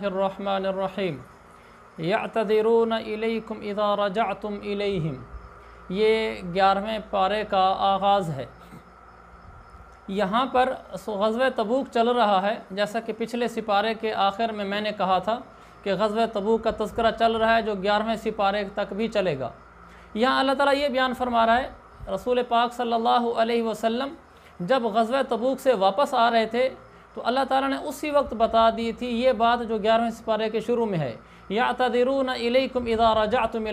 الرحيم يعتذرون इलैकुम इदा رجعتم इलैहिम ये ग्यारहवें पारे का आगाज़ है यहाँ पर गज़व तबूक चल रहा है जैसा कि पिछले सिपारे के आखिर में मैंने कहा था कि गज़व तबूक का तस्करा चल रहा है जो ग्यारहवें सिपारे तक भी चलेगा यहाँ अल्लाह ताला ये बयान फरमा रहा है रसूल पाक सल्लल्लाहु अलैहि वसल्लम जब गज़व तबूक से वापस आ रहे थे तो अल्लाह ताला ने उसी वक्त बता दी थी ये बात जो ग्यारहवें सिपारे के शुरू में है या तदरून इलेकुम इदारा जातुम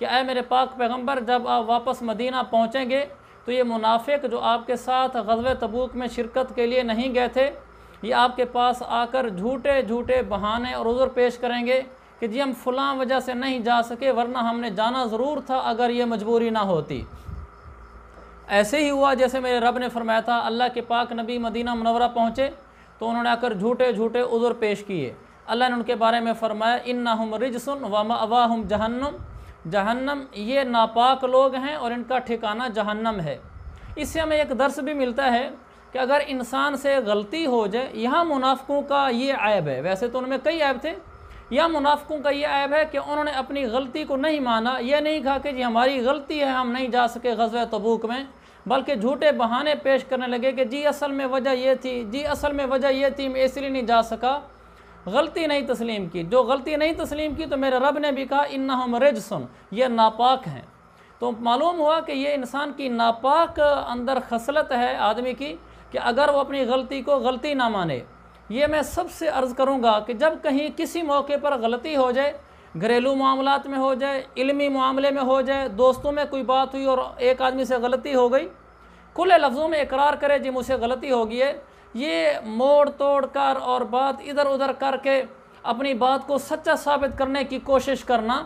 कि अय मेरे पाक पैगम्बर जब आप वापस मदीना पहुँचेंगे तो ये मुनाफिक जो आपके साथ गजब तबूक में शिरकत के लिए नहीं गए थे ये आपके पास आकर झूठे झूठे बहाने और उज़र पेश करेंगे कि जी हम फलां वजह से नहीं जा सके वरना हमने जाना ज़रूर था अगर ये मजबूरी ना होती ऐसे ही हुआ जैसे मेरे रब ने फरमाया था अल्लाह के पाक नबी मदीना मनवरा पहुँचे तो उन्होंने आकर झूठे झूठे उज़र पेश किए अल्लाह ने उनके बारे में फ़रमाया इन ना हम सुन वाह हम जहन्नम जहन्नम ये नापाक लोग हैं और इनका ठिकाना जहन्नम है इससे हमें एक दर्स भी मिलता है कि अगर इंसान से गलती हो जाए यहाँ मुनाफ़ों का ये ऐब है वैसे तो उनमें कई ऐब थे या मुनाफिकों का ये ऐब है कि उन्होंने अपनी गलती को नहीं माना यह नहीं कहा कि जी हमारी गलती है हम नहीं जा सके गजब तबूक में बल्कि झूठे बहाने पेश करने लगे कि जी असल में वजह यह थी जी असल में वजह यह थी मैं इसलिए नहीं जा सका गलती नहीं तस्लीम की जो गलती नहीं तस्लीम की तो मेरे रब ने भी कहा इन्ना हम सुन ये नापाक हैं तो मालूम हुआ कि ये इंसान की नापाक अंदर खसलत है आदमी की कि अगर वो अपनी गलती को गलती ना माने ये मैं सबसे अर्ज़ करूँगा कि जब कहीं किसी मौके पर गलती हो जाए घरेलू मामला में हो जाए इलमी मामले में हो जाए दोस्तों में कोई बात हुई और एक आदमी से गलती हो गई खुले लफ्ज़ों में इकरार करे जी मुझसे गलती होगी है ये मोड़ तोड़ कर और बात इधर उधर करके अपनी बात को सच्चा साबित करने की कोशिश करना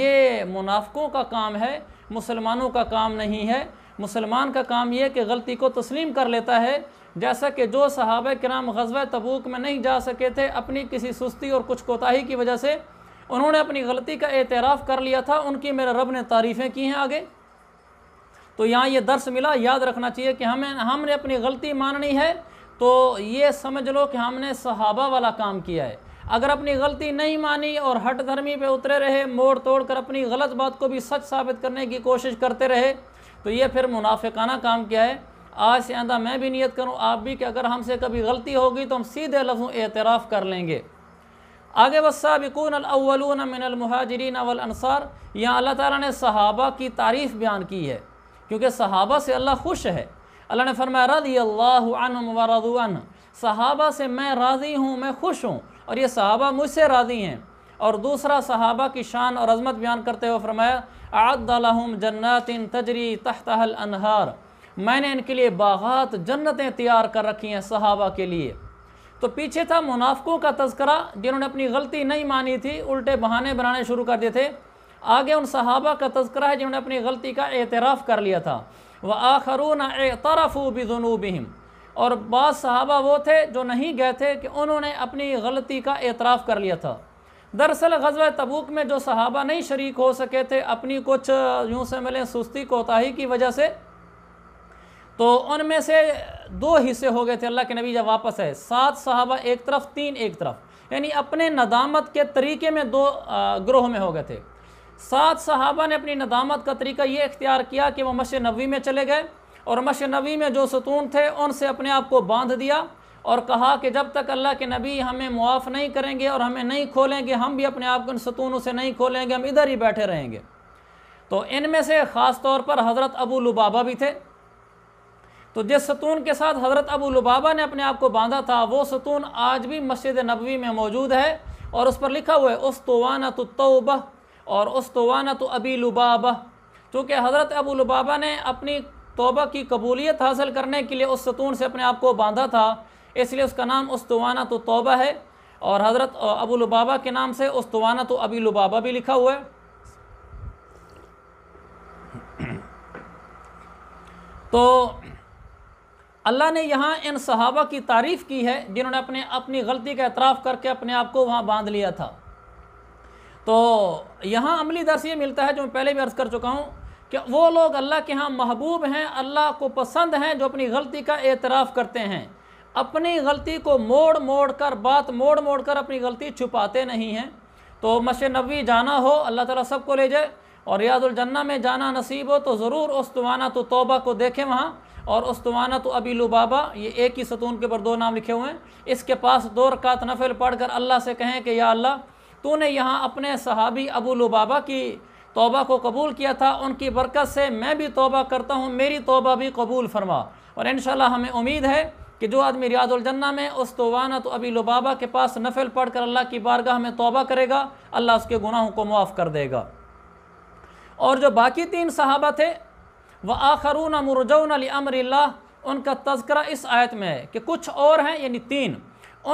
ये मुनाफ़ों का काम है मुसलमानों का काम नहीं है मुसलमान का काम यह कि गलती को तस्लीम कर लेता है जैसा कि जो सहाब नाम गजब तबूक में नहीं जा सके थे अपनी किसी सुस्ती और कुछ कोताही की वजह से उन्होंने अपनी गलती का एतराफ़ कर लिया था उनकी मेरे रब ने तारीफ़ें की हैं आगे तो यहाँ ये दर्श मिला याद रखना चाहिए कि हमें हमने अपनी गलती माननी है तो ये समझ लो कि हमने सहाबा वाला काम किया है अगर अपनी गलती नहीं मानी और हट धर्मी पर उतरे रहे मोड़ तोड़ कर अपनी गलत बात को भी सच साबित करने की कोशिश करते रहे तो ये फिर मुनाफिकाना काम किया है आज से आंदा मैं भी नियत करूँ आप भी कि अगर हमसे कभी गलती होगी तो हम सीधे लफ्ज़ों एतराफ़ कर लेंगे आगे वसाबिकून अलून मिनलमहाजरीन अवलसार यहाँ अल्लाह ताला ने सहाबा की तारीफ़ बयान की है क्योंकि सहाबा से अल्लाह खुश है अल्लाह ने फरमाया रदी अल्लाह वरदन सहाबा से मैं राज़ी हूँ मैं खुश हूँ और ये सहाबा मुझसे राज़ी हैं और दूसरा सहाबा की शान और अज़मत बयान करते हुए फरमाया आदम जन्नातिन तजरी तहतहल अनहार मैंने इनके लिए बागात जन्नतें तैयार कर रखी हैं सहाबा के लिए तो पीछे था मुनाफकों का तस्करा जिन्होंने अपनी गलती नहीं मानी थी उल्टे बहाने बनाने शुरू कर दिए थे आगे उन सहाबा का तस्करा है जिन्होंने अपनी गलती का एतराफ़ कर लिया था व आखरून जुनू बिजुनूबिम और बाद सहाबा वो थे जो नहीं गए थे कि उन्होंने अपनी गलती का एतराफ़ कर लिया था दरअसल गजब तबूक में जो सहाबा नहीं शरीक हो सके थे अपनी कुछ यूँ से मिले सुस्ती कोताही की वजह से तो उनमें से दो हिस्से हो गए थे अल्लाह के नबी जब वापस आए सात सहाबा एक तरफ तीन एक तरफ यानी अपने नदामत के तरीके में दो ग्रोह में हो गए थे सात सहाबा ने अपनी नदामत का तरीका ये इख्तियार किया कि वह मश नबी में चले गए और मश नबी में जो सतून थे उनसे अपने आप को बांध दिया और कहा कि जब तक अल्लाह के नबी हमें मुआफ़ नहीं करेंगे और हमें नहीं खोलेंगे हम भी अपने आप को सतूनों से नहीं खोलेंगे हम इधर ही बैठे रहेंगे तो इनमें से ख़ास तौर पर हज़रत अबू लुबाबा भी थे तो जिस सतून के साथ हज़रत अबू लुबाबा ने अपने आप को बांधा था वो सतून आज भी मस्जिद नबवी में मौजूद है और उस पर लिखा हुआ है उस तोवाना तो तोबा और उस तोवाना तो अबी लुबाबा चूँकि हज़रत अबू लुबाबा ने अपनी तोबा की कबूलियत हासिल करने के लिए उस सतून से अपने आप को बांधा था इसलिए उसका नाम उस तोवाना तो तोबा है और हज़रत अबू लुबाबा के नाम से उस तोवाना तो अबी लुबाबा भी लिखा हुआ है तो अल्लाह ने यहाँ इन सहाबा की तारीफ़ की है जिन्होंने अपने अपनी गलती का एतराफ़ करके अपने आप को वहाँ बांध लिया था तो यहाँ अमली दर्श ये मिलता है जो मैं पहले भी अर्ज़ कर चुका हूँ कि वो लोग अल्लाह के यहाँ महबूब हैं अल्लाह को पसंद हैं जो अपनी गलती का एतराफ़ करते हैं अपनी गलती को मोड़ मोड़ कर बात मोड़ मोड़ कर अपनी गलती छुपाते नहीं हैं तो मश नबी जाना हो अल्लाह सब सबको ले जाए और रियाजुलजन्ना में जाना नसीब हो तो ज़रूर उस तो तौबा को देखें वहाँ और उस्तवाना तो अबी लुबाबा ये एक ही सतून के ऊपर दो नाम लिखे हुए हैं इसके पास दो रकात नफिल पढ़ कर अल्लाह से कहें कि या अल्लाह तूने यहाँ अपने सहाबी अबू लुबाबा की तोबा को कबूल किया था उनकी बरकत से मैं भी तोबा करता हूँ मेरी तोबा भी कबूल फरमा और इन हमें उम्मीद है कि जो आदमी रियाजुलजन्ना में उस तोवाना तो अभी लुबाबा के पास नफिल पढ़ कर अल्लाह की बारगाह में तोबा करेगा अल्लाह उसके गुनाहों को मुआफ़ कर देगा और जो बाकी तीन सहाबा थे व आखरून मुरजौन अमर उनका तस्करा इस आयत में है कि कुछ और हैं यानी तीन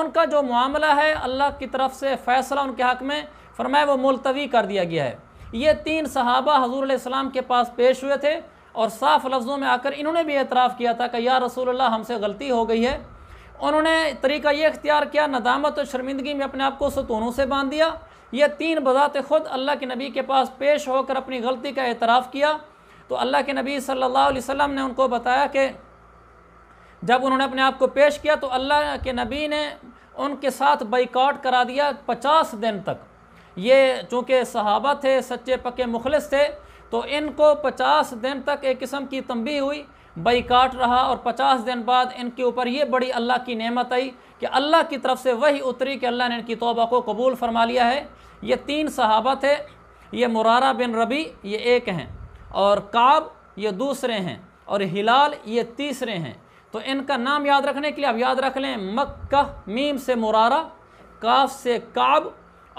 उनका जो मामला है अल्लाह की तरफ से फ़ैसला उनके हक़ में फरमाए वो मुलतवी कर दिया गया है ये तीन सहाबा हजूर इस्लाम के पास पेश हुए थे और साफ़ लफ्ज़ों में आकर इन्होंने भी एतराफ़ किया था कि या रसूल हमसे गलती हो गई है उन्होंने तरीका ये अख्तियार किया नदामत और शर्मिंदगी में अपने आप को सतूनों से बांध दिया ये तीन बजात ख़ुद अल्लाह के नबी के पास पेश होकर अपनी गलती का एतराफ़ किया तो अल्लाह के नबी सल्लल्लाहु अलैहि वसल्लम ने उनको बताया कि जब उन्होंने अपने आप को पेश किया तो अल्लाह के नबी ने उनके साथ बाइकाट करा दिया पचास दिन तक ये चूँकि सहाबा थे सच्चे पक्के मुखलस थे तो इनको पचास दिन तक एक किस्म की तंबी हुई बईकाट रहा और पचास दिन बाद इनके ऊपर ये बड़ी अल्लाह की नेमत आई कि अल्लाह की तरफ से वही उतरी कि अल्लाह ने इनकी तोबा को कबूल फरमा लिया है ये तीन सहाबा थे ये मुरारा बिन रबी ये एक हैं और काब ये दूसरे हैं और हिलाल ये तीसरे हैं तो इनका नाम याद रखने के लिए आप याद रख लें मक्का मीम से मुरारा काफ से काब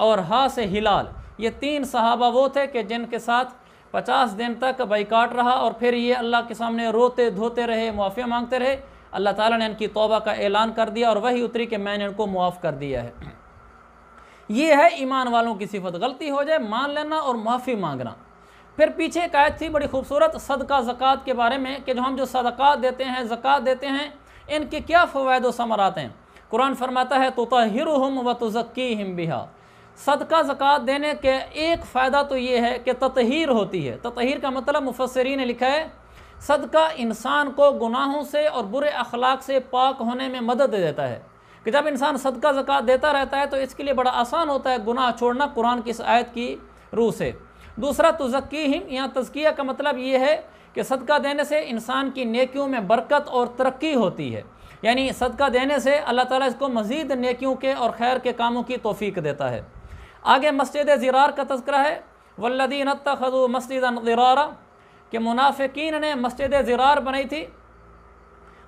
और हा से हिलाल ये तीन सहाबा वो थे कि जिनके साथ पचास दिन तक बैकाट रहा और फिर ये अल्लाह के सामने रोते धोते रहे मुआफ़ी मांगते रहे अल्लाह ताला ने इनकी तौबा का ऐलान कर दिया और वही उतरी कि मैंने इनको मुआफ़ कर दिया है ये है ईमान वालों की सिफत गलती हो जाए मान लेना और माफ़ी मांगना फिर पीछे एक आयत थी बड़ी खूबसूरत सदका ज़क़़त के बारे में कि जो हम जो सदका देते हैं ज़क़ात देते हैं इनके क्या फ़वाद समरात हैं कुरान फरमाता है तो तहिर हम व तज़क्की हम बिहा सदका ज़क़़त देने के एक फ़ायदा तो ये है कि ततहीर होती है ततहीर का मतलब मुफसरी ने लिखा है सदका इंसान को गुनाहों से और बुरे अखलाक से पाक होने में मदद देता है कि जब इंसान सदका ज़क़़त देता रहता है तो इसके लिए बड़ा आसान होता है गुनाह छोड़ना कुरान की इस आयत की रूह से दूसरा तजक्कीम यहाँ तजकिया का मतलब ये है कि सदका देने से इंसान की नेकियों में बरकत और तरक्की होती है यानी सदका देने से अल्लाह ताला इसको मज़ीद नेकियों के और खैर के कामों की तोफ़ी देता है आगे मस्जिद ज़रार का तस्करा है वल्लदीन तखु मस्जिद ज़रारा के मुनाफिकीन ने मस्जिद ज़रार बनाई थी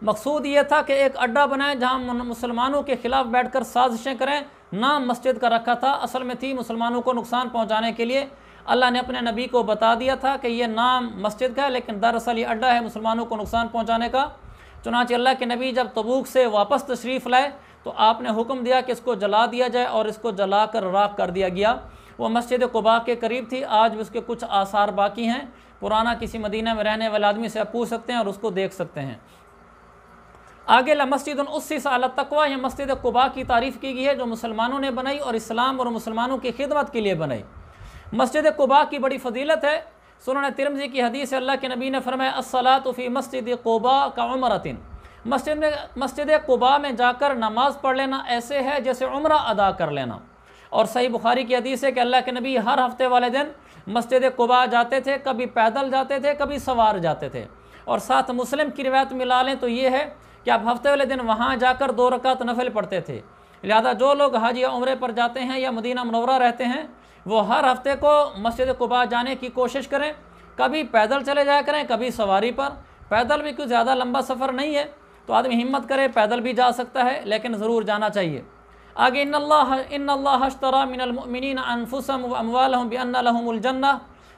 मकसूद ये था कि एक अड्डा बनाएं जहाँ मुसलमानों के ख़िलाफ़ बैठ कर साजिशें करें नाम मस्जिद का रखा था असल में थी मुसलमानों को नुकसान पहुँचाने के लिए अल्लाह ने अपने नबी को बता दिया था कि यह नाम मस्जिद का है लेकिन दरअसल ये अड्डा है मुसलमानों को नुकसान पहुँचाने का चुनाच अल्लाह के नबी जब तबूक से वापस तशरीफ़ लाए तो आपने हुक्म दिया कि इसको जला दिया जाए और इसको जला कर राख कर दिया गया वो मस्जिद कुबा के करीब थी आज भी उसके कुछ आसार बाकी हैं पुराना किसी मदीना में रहने वाले आदमी से आप पूछ सकते हैं और उसको देख सकते हैं आगे ला मस्जिद उसी साल तकवा यह मस्जिद कुबा की तारीफ़ की गई है जो मुसलमानों ने बनाई और इस्लाम और मुसलमानों की खिदमत के लिए बनाई मस्जिद कुबा की बड़ी फजीलत है तिरम तिरमजी की हदीस अल्लाह के नबी ने फरमाया असलातफ़ी मस्जिद कुबा का उमरतिन मस्जिद में मस्जिद कुबा में जाकर नमाज़ पढ़ लेना ऐसे है जैसे उम्र अदा कर लेना और सही बुखारी की हदीस है कि अल्लाह के नबी हर हफ्ते वाले दिन मस्जिद कुबा जाते थे कभी पैदल जाते थे कभी सवार जाते थे और साथ मुस्लिम की रिवायत मिला लें तो ये है कि आप हफ्ते वाले दिन वहाँ जाकर दो रकात नफिल पढ़ते थे लिहाजा जो लोग हाजी या उम्र पर जाते हैं या मदीना मनौरा रहते हैं वो हर हफ्ते को मस्जिद कुबा जाने की कोशिश करें कभी पैदल चले जाया करें कभी सवारी पर पैदल भी कुछ ज़्यादा लंबा सफ़र नहीं है तो आदमी हिम्मत करे पैदल भी जा सकता है लेकिन ज़रूर जाना चाहिए आगे इन अल्लाह इन अल्लाह मिनमिन अनफुसम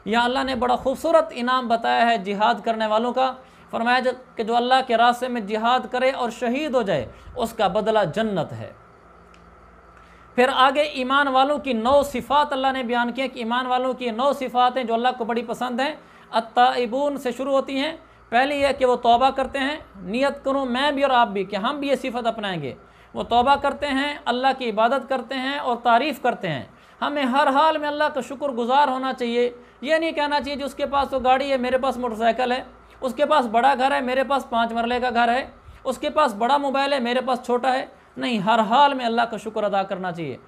यह अल्लाह ने बड़ा खूबसूरत इनाम बताया है जिहाद करने वालों का फरमाया कि जो अल्लाह के रास्ते में जिहाद करे और शहीद हो जाए उसका बदला जन्नत है फिर आगे ईमान वालों की नौ सिफ़ात अल्लाह ने बयान किया कि ईमान वालों की नौ सिफ़ात हैं जो अल्लाह को बड़ी पसंद हैं अताइबून से शुरू होती हैं पहली है कि वो तौबा करते हैं नियत करूँ मैं भी और आप भी कि हम भी ये सिफत अपनाएंगे वो तौबा करते हैं अल्लाह की इबादत करते हैं और तारीफ़ करते हैं हमें हर हाल में अल्लाह का शुक्र गुज़ार होना चाहिए ये नहीं कहना चाहिए कि उसके पास तो गाड़ी है मेरे पास मोटरसाइकिल है उसके पास बड़ा घर है मेरे पास पाँच मरले का घर है उसके पास बड़ा मोबाइल है मेरे पास छोटा है नहीं हर हाल में अल्लाह का शुक्र अदा करना चाहिए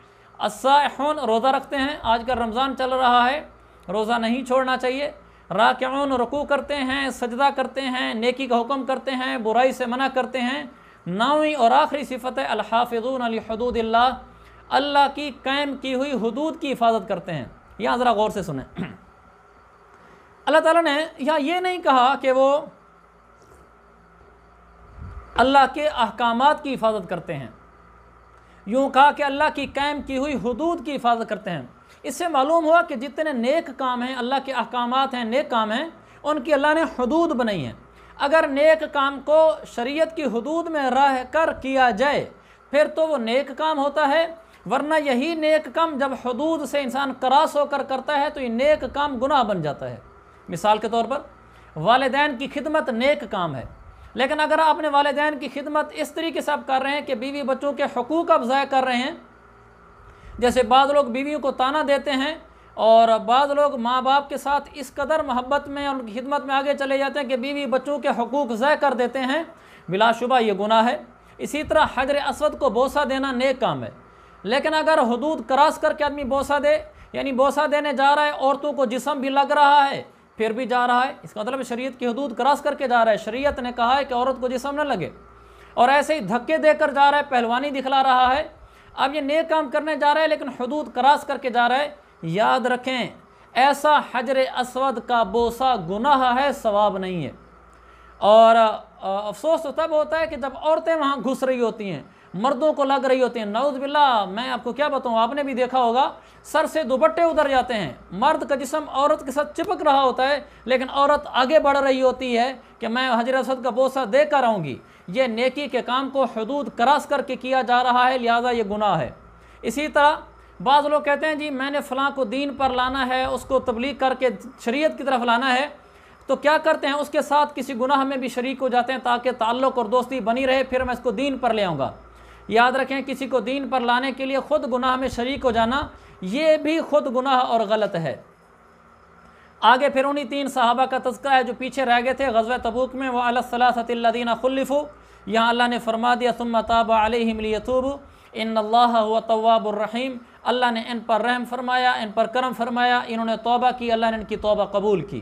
असाहन रोज़ा रखते हैं आजकल रमज़ान चल रहा है रोज़ा नहीं छोड़ना चाहिए राकून रकू करते हैं सजदा करते हैं नेकी का हुक्म करते हैं बुराई से मना करते हैं नौवीं और आखिरी सिफत है अलहाफून अलहदूदिल्ला अल्लाह की कैम की हुई हदूद की हिफाजत करते हैं यहाँ ज़रा गौर से सुने अल्लाह ताला ने यहाँ ये नहीं कहा कि वो अल्लाह के अहकाम की हिफाजत करते हैं यूँ कहा कि अल्लाह की कैम की हुई हदूद की हिफाजत करते हैं इससे मालूम हुआ कि जितने नेक काम हैं अल्लाह के अहकाम हैं नेक काम हैं उनकी अल्लाह ने हदूद बनाई हैं अगर नेक काम को शरीयत की हदूद में रह कर किया जाए फिर तो वो नेक काम होता है वरना यही नेक काम जब हदूद से इंसान क्रॉस होकर करता है तो ये नेक काम गुनाह बन जाता है मिसाल के तौर पर वालदान की खिदमत नेक काम है लेकिन अगर आप अपने वालदेन की खिदमत इस तरीके से आप कर रहे हैं कि बीवी बच्चों के हकूक़ आप ज़ाय कर रहे हैं जैसे बाद लोग बीवियों को ताना देते हैं और बाद लोग माँ बाप के साथ इस कदर मोहब्बत में और उनकी खिदमत में आगे चले जाते हैं कि बीवी बच्चों के हकूक़ ज़ाय कर देते हैं बिलाशुबा ये गुना है इसी तरह हजर असद को बोसा देना नेक काम है लेकिन अगर हदूद क्रॉस करके आदमी बोसा दे यानी बोसा देने जा रहा है औरतों को जिसम भी लग रहा है फिर भी जा रहा है इसका मतलब शरीयत की हदूद क्रॉस करके जा रहा है शरीयत ने कहा है कि औरत को जिसम न लगे और ऐसे ही धक्के देकर जा रहा है पहलवानी दिखला रहा है अब ये नेक काम करने जा रहा है लेकिन हदूद क्रॉस करके जा रहा है याद रखें ऐसा हजर असवद का बोसा गुनाह है सवाब नहीं है और अफसोस तो तब होता है कि जब औरतें वहाँ घुस रही होती हैं मर्दों को लग रही होती है नवद बिल्ला मैं आपको क्या बताऊँ आपने भी देखा होगा सर से दुपट्टे उतर जाते हैं मर्द का जिसम औरत के साथ चिपक रहा होता है लेकिन औरत आगे बढ़ रही होती है कि मैं हजरत सद का बोसा दे कर आऊँगी ये नेकी के काम को हदूद क्रॉस करके किया जा रहा है लिहाजा ये गुनाह है इसी तरह बाज़ लोग कहते हैं जी मैंने फ़लाँ को दीन पर लाना है उसको तबलीग करके शरीयत की तरफ लाना है तो क्या करते हैं उसके साथ किसी गुनाह में भी शरीक हो जाते हैं ताकि ताल्लुक और दोस्ती बनी रहे फिर मैं इसको दीन पर ले आऊँगा याद रखें किसी को दीन पर लाने के लिए ख़ुद गुनाह में शरीक हो जाना ये भी खुद गुनाह और गलत है आगे फिर उन्हीं तीन साहबा का तस्करा है जो पीछे रह गए थे गजब तबूक में वह अलसलासदीन खुल्लिफ़ू यहाँ अल्लाह ने फरमा दिया सुमताब आलतूब इन अल्लाह अल्लाह ने इन पर रहम फरमाया इन पर करम फरमाया इन्होंने तोबा की अल्लाह ने इनकी तोबा कबूल की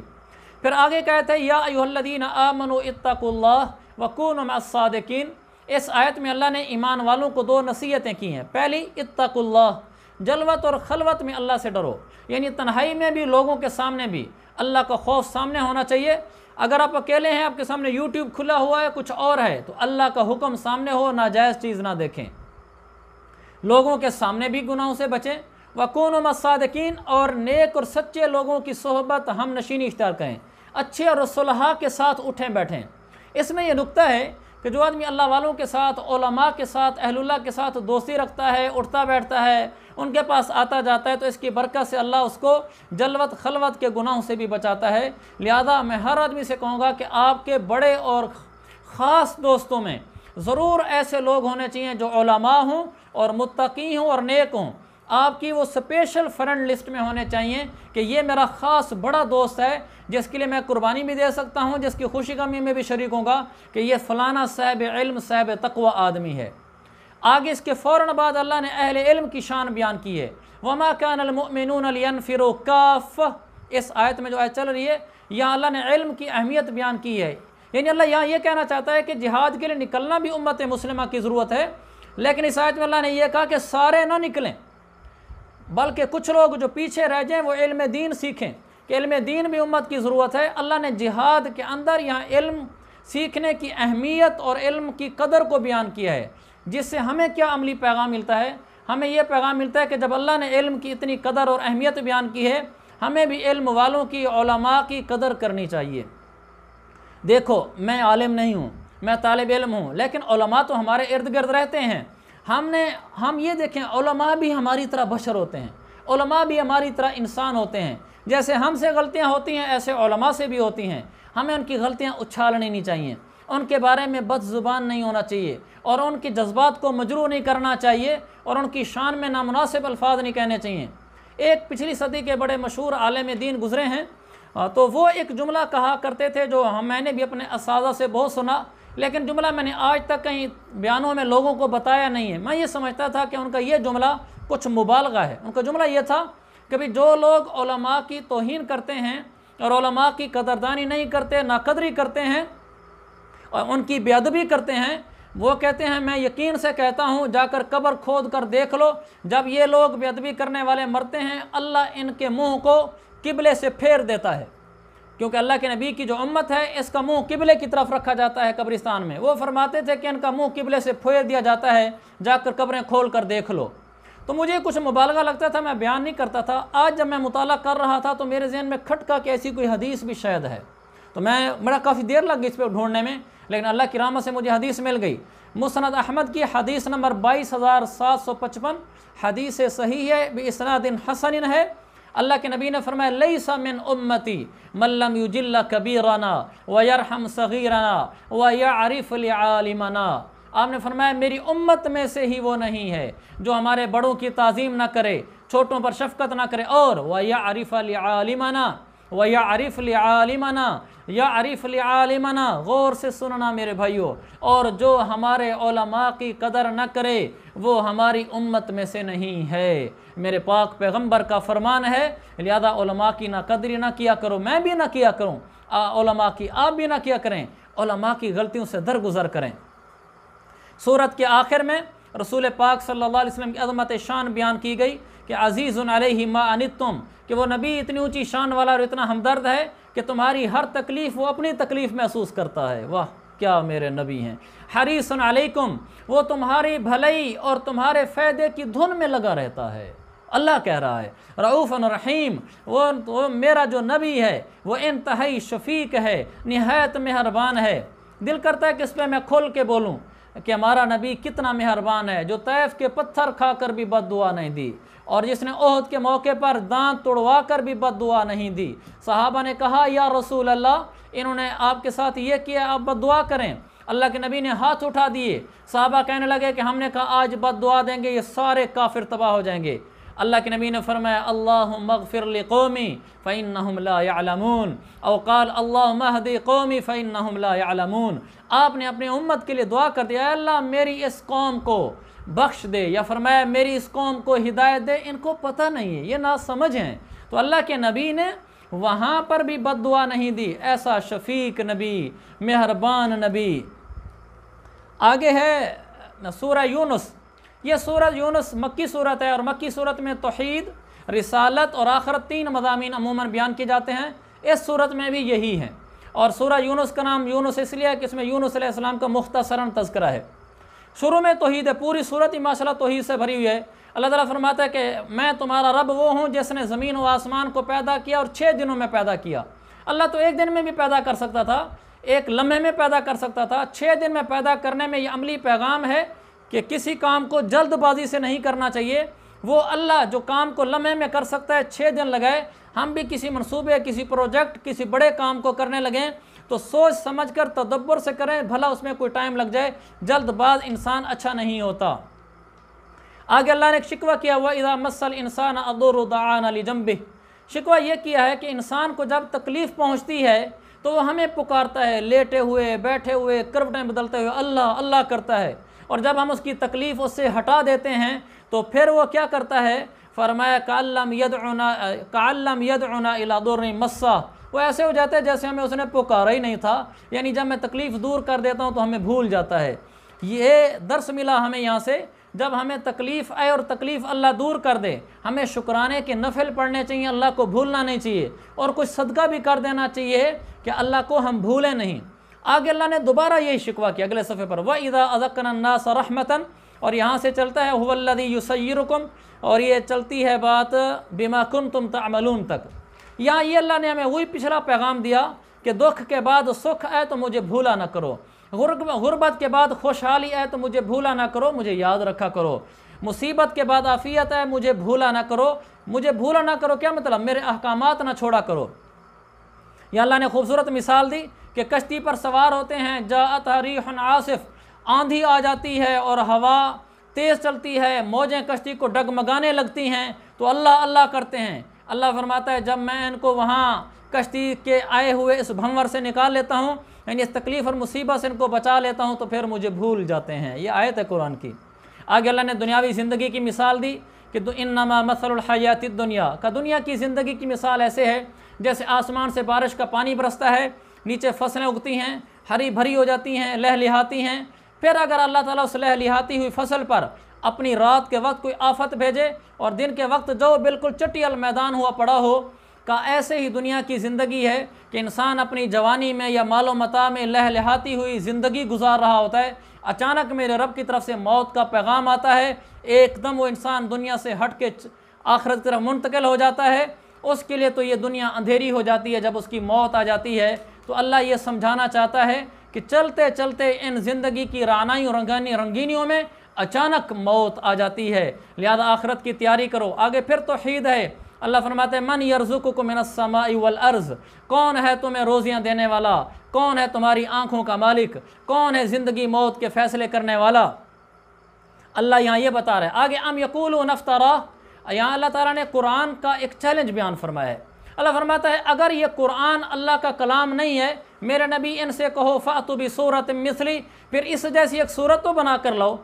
फिर आगे कहते हैं यादीन आमन इतकुल्ला वकून मसादकिन इस आयत में अल्लाह ने ईमान वालों को दो नसीहतें की हैं पहली इत्तकुल्ला जलवत और खलवत में अल्लाह से डरो यानी तन्हाई में भी लोगों के सामने भी अल्लाह का खौफ सामने होना चाहिए अगर आप अकेले हैं आपके सामने यूट्यूब खुला हुआ है कुछ और है तो अल्लाह का हुक्म सामने हो नाजायज़ चीज़ ना देखें लोगों के सामने भी गुनाहों से बचें वकून मसादकिन और नेक और सच्चे लोगों की सोहबत हम नशीनी इख्तियार करें अच्छे और सुलहा के साथ उठें बैठें इसमें यह नुकता है कि जो आदमी अल्लाह वालों के साथ ओलमा के साथ अहलुल्ला के साथ दोस्ती रखता है उठता बैठता है उनके पास आता जाता है तो इसकी बरकत से अल्लाह उसको जलवत खलवत के गुनाहों से भी बचाता है लिहाजा मैं हर आदमी से कहूँगा कि आपके बड़े और ख़ास दोस्तों में ज़रूर ऐसे लोग होने चाहिए जो ओलमा हों और मुतकी हों और नेक हों आपकी वो स्पेशल फ्रेंड लिस्ट में होने चाहिए कि ये मेरा ख़ास बड़ा दोस्त है जिसके लिए मैं कुर्बानी भी दे सकता हूँ जिसकी खुशी कमी में भी शरीक होगा कि ये फ़लाना साहब इल्म साहब तकवा आदमी है आगे इसके फ़ौर बाद अल्लाह ने अहल इल्म की शान बयान की है वमा कानमिन फ़िरकाफ काफ़ इस आयत में जो आयत चल रही है यहाँ अल्लाह ने इल्म की अहमियत बयान की है यानी अल्लाह यहाँ ये कहना चाहता है कि जिहाद के लिए निकलना भी उम्मत मुस्लिमा की ज़रूरत है लेकिन इस आयत में अल्लाह ने यह कहा कि सारे ना निकलें बल्कि कुछ लोग जो पीछे रह जाएँ वो इल्म दीन सीखें कि इल्म दीन भी उम्मत की ज़रूरत है अल्लाह ने जिहाद के अंदर यहाँ इल्म सीखने की अहमियत और इल्म की कदर को बयान किया है जिससे हमें क्या अमली पैगाम मिलता है हमें यह पैगाम मिलता है कि जब अल्लाह ने इल्म की इतनी कदर और अहमियत बयान की है हमें भी इल्म वालों की ओलमा की कदर करनी चाहिए देखो मैं आलिम नहीं हूँ मैं तालब इल्म हूँ लेकिन ओलमा तो हमारे इर्द गिर्द रहते हैं हमने हम ये देखें ओलमा भी हमारी तरह बशर होते हैं ओलमा भी हमारी तरह इंसान होते हैं जैसे हमसे गलतियाँ होती हैं ऐसे ओलमा से भी होती हैं हमें उनकी गलतियाँ उछालनी नहीं चाहिए उनके बारे में बद ज़ुबान नहीं होना चाहिए और उनके जज्बात को मजरू नहीं करना चाहिए और उनकी शान में नामनासिब अल्फाज नहीं कहने चाहिए एक पिछली सदी के बड़े मशहूर आलम दीन गुज़रे हैं तो वो एक जुमला कहा करते थे जो हम मैंने भी अपने इस से बहुत सुना लेकिन जुमला मैंने आज तक कहीं बयानों में लोगों को बताया नहीं है मैं ये समझता था कि उनका ये जुमला कुछ मुबालगा है उनका जुमला ये था कि भाई जो लोग की तोहन करते हैं और की कदरदानी नहीं करते नाकदरी करते हैं और उनकी बेअदबी करते हैं वो कहते हैं मैं यकीन से कहता हूँ जाकर कब्र खोद कर देख लो जब ये लोग बेअदबी करने वाले मरते हैं अल्लाह इनके मुँह को किबले से फेर देता है क्योंकि अल्लाह के नबी की जो उम्मत है इसका मुंह किबले की तरफ रखा जाता है कब्रिस्तान में वो फरमाते थे कि इनका मुंह किबले से फेर दिया जाता है जाकर कब्रें खोल कर देख लो तो मुझे कुछ मुबालगा लगता था मैं बयान नहीं करता था आज जब मैं मुताल कर रहा था तो मेरे जहन में खटका कि ऐसी कोई हदीस भी शायद है तो मैं बड़ा काफ़ी देर लग गई इस पर ढूंढने में लेकिन अल्लाह की रामत से मुझे हदीस मिल गई मुसनद अहमद की हदीस नंबर बाईस हज़ार सात सौ पचपन हदीस सही है इसनादिन हसन है अल्लाह के नबी ने फरमाया लई समिन उम्मती मल्लम युजिल्ला कबीराना यरहम सगीराना वरिफ़लिमना आपने फरमाया मेरी उम्मत में से ही वो नहीं है जो हमारे बड़ों की तज़ीम ना करे छोटों पर शफकत ना करे और व वरिफ़लिमना व या आरिफ आलिमाना या आरिफ लियालिमाना गौर से सुनना मेरे भाइयों और जो हमारे ओलमा की कदर न करे वो हमारी उम्मत में से नहीं है मेरे पाक पैगंबर का फरमान है लिहाजा ओलमा की ना कदरी ना किया करो मैं भी ना किया करूँ ओलमा की आप भी ना किया करें ओलमा की गलतियों से दरगुजर करें सूरत के आखिर में रसूल पाक सल्लल्लाहु अलैहि वसल्लम की अजमत शान बयान की गई कि अज़ीज़ मा अन तुम कि वो नबी इतनी ऊंची शान वाला और इतना हमदर्द है कि तुम्हारी हर तकलीफ़ वो अपनी तकलीफ़ महसूस करता है वाह क्या मेरे नबी हैं हरीस अलैकुम वो तुम्हारी भलाई और तुम्हारे फ़ायदे की धुन में लगा रहता है अल्लाह कह रहा है रऊफ़न रहीम वो, वो मेरा जो नबी है वो इंतहाई शफीक है नहायत मेहरबान है दिल करता है कि इस पर मैं खोल के बोलूँ कि हमारा नबी कितना मेहरबान है जो तैफ़ के पत्थर खा कर भी बद दुआ नहीं दी और जिसने ओहद के मौके पर दांत तोड़वा कर भी बद दुआ नहीं दी साहबा ने कहा या रसूल अल्लाह इन्होंने आपके साथ ये किया आप बद दुआ करें अल्लाह के नबी ने हाथ उठा दिए साहबा कहने लगे कि हमने कहा आज बद दुआ देंगे ये सारे काफिर तबाह हो जाएंगे अल्लाह के नबी ने फरमाया अल्लाह मगफ़िर कौमी फ़ैन नहमलामून अवकाल अल्लाह महद कौमी फ़ैन नहमलामून आपने अपने उम्मत के लिए दुआ कर दिया अल्लाह मेरी इस कौम को बख्श दे या फरमाया मेरी इस कौम को हिदायत दे इनको पता नहीं है ये ना समझ हैं तो अल्लाह के नबी ने वहाँ पर भी बद दुआ नहीं दी ऐसा शफीक नबी मेहरबान नबी आगे है सूर्य यूनुस यह सूरत यूनस मक्की सूरत है और मक्की सूरत में तोहद रिसालत और आखरत तीन मजामी अमूमन बयान किए जाते हैं इस सूरत में भी यही है और सूरह यूनस का नाम यूनस इसलिए है कि इसमें यूनस यूनुसम का मुख्तसरा तस्करा है शुरू में तोहद है पूरी सूरत ही माशा तोहद से भरी हुई है अल्लाह ताला फरमाता है कि मैं तुम्हारा रब वो हूँ जिसने ज़मीन व आसमान को पैदा किया और छः दिनों में पैदा किया अल्लाह तो एक दिन में भी पैदा कर सकता था एक लम्हे में पैदा कर सकता था छः दिन में पैदा करने में ये अमली पैगाम है कि किसी काम को जल्दबाजी से नहीं करना चाहिए वो अल्लाह जो काम को लम्हे में कर सकता है छः दिन लगाए हम भी किसी मनसूबे किसी प्रोजेक्ट किसी बड़े काम को करने लगें तो सोच समझ कर तदब्बर से करें भला उसमें कोई टाइम लग जाए जल्दबाज इंसान अच्छा नहीं होता आगे अल्लाह ने एक शिकवा किया हुआ इधा मसल इंसान अदुरदान अली जम्बे शिकवा यह किया है कि इंसान को जब तकलीफ़ पहुँचती है तो वह हमें पुकारता है लेटे हुए बैठे हुए करवटें बदलते हुए अल्लाह अल्लाह करता है और जब हम उसकी तकलीफ़ उससे हटा देते हैं तो फिर वो क्या करता है फरमाया कालम यदना कालम यदना मस्सा वो ऐसे हो जाते हैं जैसे हमें उसने पुकारा ही नहीं था यानी जब मैं तकलीफ़ दूर कर देता हूँ तो हमें भूल जाता है ये दर्स मिला हमें यहाँ से जब हमें तकलीफ़ आए और तकलीफ़ अल्लाह दूर कर दे हमें शुक्राने के नफिल पढ़ने चाहिए अल्लाह को भूलना नहीं चाहिए और कुछ सदका भी कर देना चाहिए कि अल्लाह को हम भूलें नहीं आगे अल्लाह ने दोबारा यही शिकवा किया अगले सफ़े पर व इदा अजकना सरहमतन और यहाँ से चलता है हुवल्लदी युसैरकुम और ये चलती है बात बिमाकुन तुम तमलून तक यहाँ ये अल्लाह ने हमें वही पिछला पैगाम दिया कि दुख के बाद सुख है तो मुझे भूला ना करो गुरबत के बाद खुशहाली आए तो मुझे भूला ना करो मुझे याद रखा करो मुसीबत के बाद आफियत है मुझे भूला ना करो मुझे भूला ना करो क्या मतलब मेरे अहकाम ना छोड़ा करो यह अल्लाह ने खूबसूरत मिसाल दी कि कश्ती पर सवार होते हैं जा हरीहन आसिफ आंधी आ जाती है और हवा तेज़ चलती है मौजें कश्ती को डगमगाने लगती हैं तो अल्लाह अल्लाह करते हैं अल्लाह फरमाता है जब मैं इनको वहाँ कश्ती के आए हुए इस भंवर से निकाल लेता हूँ यानी इस तकलीफ़ और मुसीबत से इनको बचा लेता हूँ तो फिर मुझे भूल जाते हैं ये आयत है कुरान की आगे अल्लाह ने दुनियावी ज़िंदगी की मिसाल दी कि इन नमा मसलहयाती दुनिया का दुनिया की ज़िंदगी की मिसाल ऐसे है जैसे आसमान से बारिश का पानी बरसता है नीचे फसलें उगती हैं हरी भरी हो जाती हैं लह लिहाती हैं फिर अगर अल्लाह ताला उस लह लिहाती हुई फसल पर अपनी रात के वक्त कोई आफत भेजे और दिन के वक्त जो बिल्कुल चटियल मैदान हुआ पड़ा हो का ऐसे ही दुनिया की ज़िंदगी है कि इंसान अपनी जवानी में या मालो मता में लिहाती हुई ज़िंदगी गुजार रहा होता है अचानक मेरे रब की तरफ से मौत का पैगाम आता है एकदम वो इंसान दुनिया से हट के आखरत की तरफ मुंतकिल हो जाता है उसके लिए तो ये दुनिया अंधेरी हो जाती है जब उसकी मौत आ जाती है तो अल्लाह ये समझाना चाहता है कि चलते चलते इन ज़िंदगी की रानाई रंगानी रंगीनियों में अचानक मौत आ जाती है लिहाजा आखरत की तैयारी करो आगे फिर तो हीद है अल्लाह फरमाते मन यरजुक को मिनसमाई वल अर्ज़ कौन है तुम्हें रोज़ियाँ देने वाला कौन है तुम्हारी आँखों का मालिक कौन है ज़िंदगी मौत के फ़ैसले करने वाला अल्लाह यहाँ ये बता रहा है आगे अम यकूल नफ्तारा यहाँ अल्लाह ताला ने कुरान का एक चैलेंज बयान फरमाया है अल्लाह फरमाता है अगर ये कुरान अल्लाह का कलाम नहीं है मेरे नबी इनसे कहो फ़ातुबी सूरत मिसली फिर इस जैसी एक सूरत तो बना कर लाओ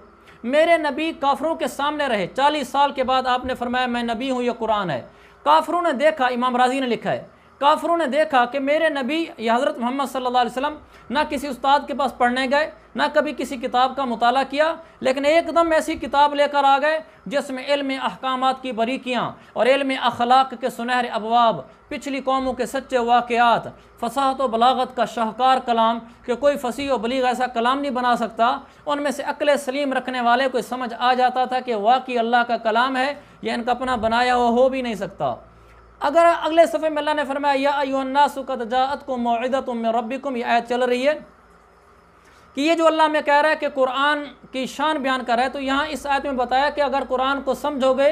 मेरे नबी काफरों के सामने रहे चालीस साल के बाद आपने फरमाया मैं नबी हूँ यह कुरान है काफरों ने देखा इमाम राजी ने लिखा है काफरों ने देखा कि मेरे नबी या हज़रत मोहम्मद सल्लल्लाहु अलैहि वसल्लम ना किसी उस्ताद के पास पढ़ने गए ना कभी किसी किताब का मताल किया लेकिन एकदम ऐसी किताब लेकर आ गए जिसमें इल्म अहकाम की बरीकियाँ और इल्म अखलाक के सुनहरे अबवाब पिछली कौमों के सच्चे वाक़ात फसाहत व बलागत का शाहकार कलाम कि कोई फसी व बलीग ऐसा कलाम नहीं बना सकता उनमें से अकल सलीम रखने वाले को समझ आ जाता था कि वाकई अल्लाह का कलाम है या इनका अपना बनाया हुआ हो भी नहीं सकता अगर अगले सफ़े में अल्लाह ने फरमाया यान्नासत को मौदत में रबिकुम यह आयत चल रही है कि ये जो अल्लाह में कह रहा है कि कुरान की शान बयान कर रहा है तो यहाँ इस आयत में बताया कि अगर कुरान को समझोगे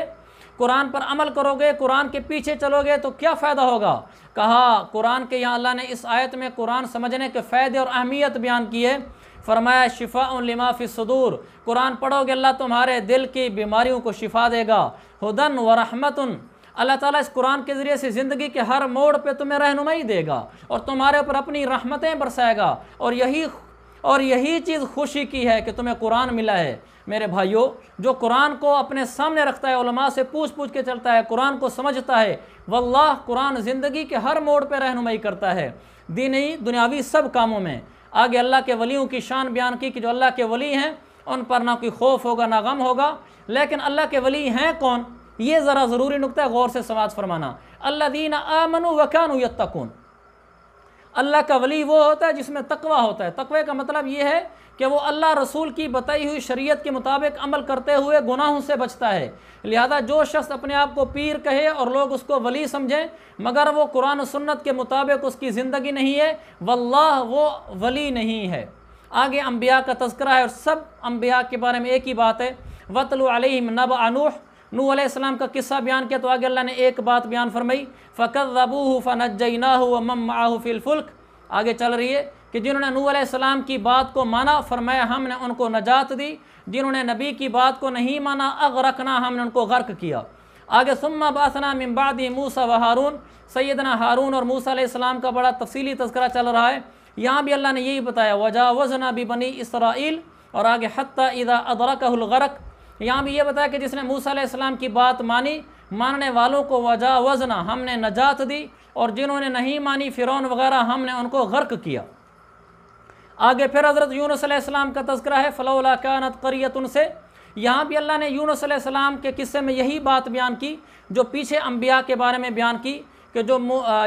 कुरान पर अमल करोगे कुरान के पीछे चलोगे तो क्या फ़ायदा होगा कहा कुरान के यहाँ अल्लाह ने इस आयत में कुरान समझने के फ़ायदे और अहमियत बयान की है फरमाया शिफा लिमाफी सदूर कुरान पढ़ोगे अल्लाह तुम्हारे दिल की बीमारियों को शिफा देगा हदन व रहमतन अल्लाह ताला इस कुरान के ज़रिए से ज़िंदगी के हर मोड़ पे तुम्हें रहनुमाई देगा और तुम्हारे ऊपर अपनी रहमतें बरसाएगा और यही और यही चीज़ खुशी की है कि तुम्हें कुरान मिला है मेरे भाइयों जो कुरान को अपने सामने रखता है से पूछ पूछ के चलता है कुरान को समझता है वल्लाह कुरान ज़िंदगी के हर मोड़ पर रहनुमाई करता है दीनी दुनियावी सब कामों में आगे अल्लाह के वलियों की शान बयान की कि जो अल्लाह के वली हैं उन पर ना कोई खौफ होगा ना गम होगा लेकिन अल्लाह के वली हैं कौन ये ज़रा ज़रूरी नुकता है गौर से समाज फरमाना अल्लाह दीन आमन वकान तकून अल्लाह का वली वो होता है जिसमें तकवा होता है तकवे का मतलब ये है कि वो अल्लाह रसूल की बताई हुई शरीयत के मुताबिक अमल करते हुए गुनाहों से बचता है लिहाजा जो शख्स अपने आप को पीर कहे और लोग उसको वली समझें मगर वो कुरान सुन्नत के मुताबिक उसकी ज़िंदगी नहीं है वल्लाह वो वली नहीं है आगे अम्बिया का तस्करा है और सब अम्बिया के बारे में एक ही बात है वतल नब अनूह नूसम का किस्सा बयान किया तो आगे अल्लाह ने एक बात बयान फरमाई फ़कत रबू फ़नजना मम फुल्क आगे चल रही है कि जिन्होंने नू आसमाम की बात को माना फरमाया हमने उनको नजात दी जिन्होंने नबी की बात को नहीं माना अग रखना हमने उनको गर्क किया आगे सुम्मा बासना मिम्बादी मूसा व हारून सैदना हारून और मूसा का बड़ा तफसीली तस्करा चल रहा है यहाँ भी अल्लाह ने यही बताया वजा वजना भी बनी इसराइल और आगे हती इदा अदरकहलगरक यहाँ भी ये बताया कि जिसने मूसा की बात मानी मानने वालों को वजा वजना हमने नजात दी और जिन्होंने नहीं मानी फ़िरौन वगैरह हमने उनको गर्क किया आगे फिर हज़रत यूनसम का तस्करा है फ़लाउला कानत करियत उनसे यहाँ भी अल्लाह ने यूनसम के किस्से में यही बात बयान की जो पीछे अम्बिया के बारे में बयान की कि जो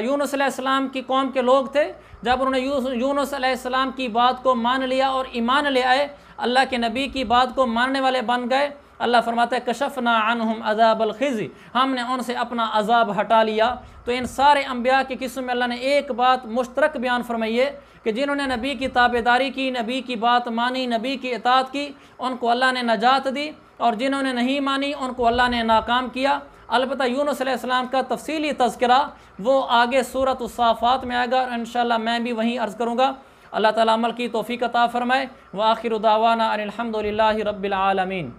यूनसम की कौम के लोग थे जब उन्होंने यूनसम की बात को मान लिया और ईमान ले आए अल्लाह के नबी की बात को मानने वाले बन गए अल्लाह फरमाते है कशफना अनहम अजाबल खिजी हमने उनसे अपना अजाब हटा लिया तो इन सारे अम्बिया की किस्म में अल्लाह ने एक बात मुश्तरक बयान फरमाई है कि जिन्होंने नबी की ताबेदारी की नबी की बात मानी नबी की इतात की उनको अल्लाह ने नजात दी और जिन्होंने नहीं मानी उनको अल्लाह ने नाकाम किया अलबत् यूनसम का तफसीली तस्करा वो आगे सूरत उसाफ़ात में आएगा और इन मैं भी वहीं अर्ज़ करूँगा अल्लाह ताला अमल की तोफ़ी कता फ़रमाए व आखिर उदावाना अनिलहमदिल्ला रबालमीन